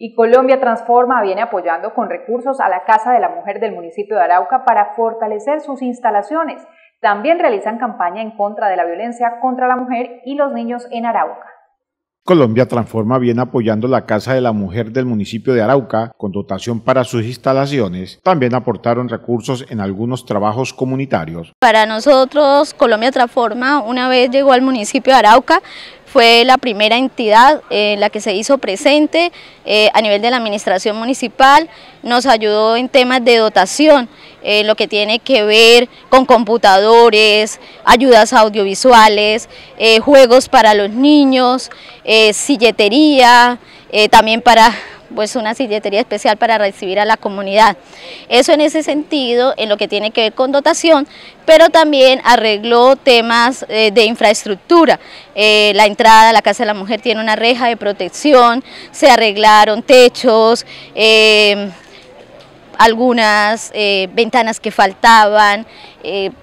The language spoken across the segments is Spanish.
Y Colombia Transforma viene apoyando con recursos a la Casa de la Mujer del municipio de Arauca para fortalecer sus instalaciones. También realizan campaña en contra de la violencia contra la mujer y los niños en Arauca. Colombia Transforma viene apoyando la Casa de la Mujer del municipio de Arauca con dotación para sus instalaciones. También aportaron recursos en algunos trabajos comunitarios. Para nosotros, Colombia Transforma una vez llegó al municipio de Arauca, fue la primera entidad en eh, la que se hizo presente eh, a nivel de la administración municipal, nos ayudó en temas de dotación, eh, lo que tiene que ver con computadores, ayudas audiovisuales, juegos para los niños, silletería, también para pues una silletería especial para recibir a la comunidad. Eso en ese sentido, en lo que tiene que ver con dotación, pero también arregló temas eh, de infraestructura. Eh, la entrada a la Casa de la Mujer tiene una reja de protección, se arreglaron techos, em, algunas eh, ventanas que faltaban,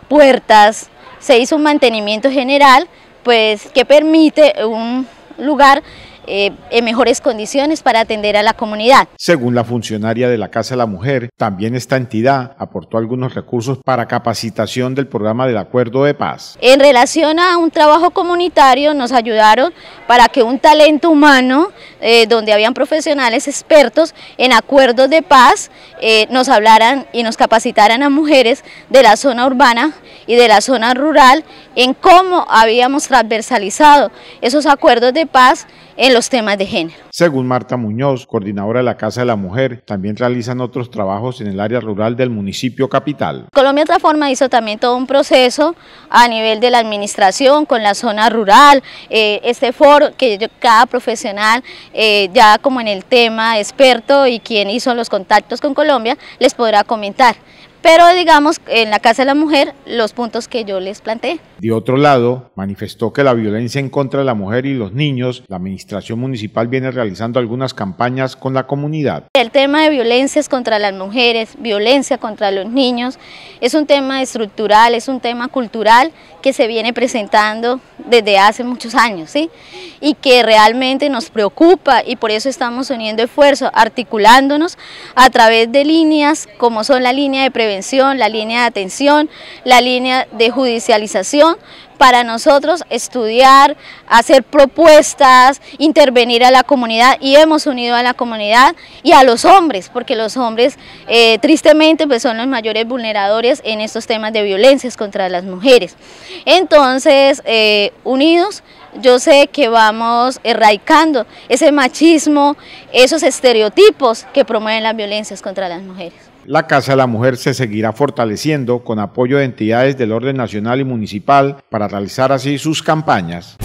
puertas, se hizo un mantenimiento general pues que permite un lugar eh, en mejores condiciones para atender a la comunidad. Según la funcionaria de la Casa de la Mujer, también esta entidad aportó algunos recursos para capacitación del programa del Acuerdo de Paz. En relación a un trabajo comunitario, nos ayudaron para que un talento humano, eh, donde habían profesionales expertos en acuerdos de paz, eh, nos hablaran y nos capacitaran a mujeres de la zona urbana y de la zona rural en cómo habíamos transversalizado esos acuerdos de paz en los temas de género. Según Marta Muñoz, coordinadora de la Casa de la Mujer, también realizan otros trabajos en el área rural del municipio capital. Colombia otra forma hizo también todo un proceso a nivel de la administración con la zona rural, eh, este foro que cada profesional eh, ya como en el tema experto y quien hizo los contactos con Colombia les podrá comentar pero digamos en la Casa de la Mujer los puntos que yo les planteé. De otro lado, manifestó que la violencia en contra de la mujer y los niños, la administración municipal viene realizando algunas campañas con la comunidad. El tema de violencias contra las mujeres, violencia contra los niños, es un tema estructural, es un tema cultural que se viene presentando desde hace muchos años, ¿sí? Y que realmente nos preocupa y por eso estamos uniendo esfuerzos, articulándonos a través de líneas como son la línea de prevención la línea de atención, la línea de judicialización, para nosotros estudiar, hacer propuestas, intervenir a la comunidad y hemos unido a la comunidad y a los hombres, porque los hombres eh, tristemente pues son los mayores vulneradores en estos temas de violencias contra las mujeres. Entonces, eh, unidos yo sé que vamos erradicando ese machismo, esos estereotipos que promueven las violencias contra las mujeres. La Casa de la Mujer se seguirá fortaleciendo con apoyo de entidades del orden nacional y municipal para realizar así sus campañas.